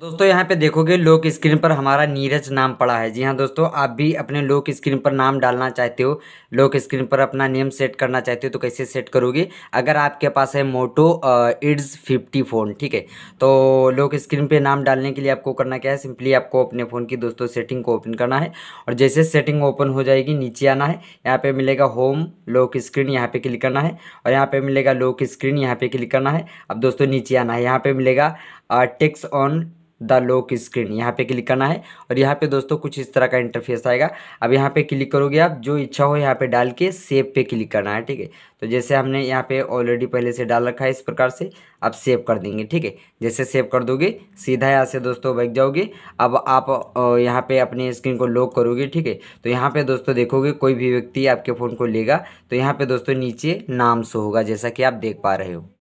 दोस्तों यहाँ पे देखोगे लोक स्क्रीन पर हमारा नीरज नाम पड़ा है जी हाँ दोस्तों आप भी अपने लोक स्क्रीन पर नाम डालना चाहते हो लोक स्क्रीन पर अपना नेम सेट करना चाहते हो तो कैसे सेट करोगे अगर आपके पास है मोटो इड्स फिफ्टी फ़ोन ठीक है तो लोक स्क्रीन पे नाम डालने के लिए आपको करना क्या है सिंपली आपको अपने फ़ोन की दोस्तों सेटिंग को ओपन करना है और जैसे सेटिंग ओपन हो जाएगी नीचे आना है यहाँ पर मिलेगा होम लोक स्क्रीन यहाँ पर क्लिक करना है और यहाँ पर मिलेगा लोक स्क्रीन यहाँ पर क्लिक करना है अब दोस्तों नीचे आना है यहाँ पर मिलेगा text on the lock screen यहाँ पे क्लिक करना है और यहाँ पे दोस्तों कुछ इस तरह का इंटरफेस आएगा अब यहाँ पे क्लिक करोगे आप जो इच्छा हो यहाँ पे डाल के सेव पे क्लिक करना है ठीक है तो जैसे हमने यहाँ पे ऑलरेडी पहले से डाल रखा है इस प्रकार से आप सेव कर देंगे ठीक है जैसे सेव कर दोगे सीधा यहाँ से दोस्तों बैठ जाओगे अब आप यहाँ पे अपने स्क्रीन को लॉक करोगे ठीक है तो यहाँ पे दोस्तों देखोगे कोई भी व्यक्ति आपके फ़ोन को लेगा तो यहाँ पे दोस्तों नीचे नाम से होगा जैसा कि आप देख पा रहे हो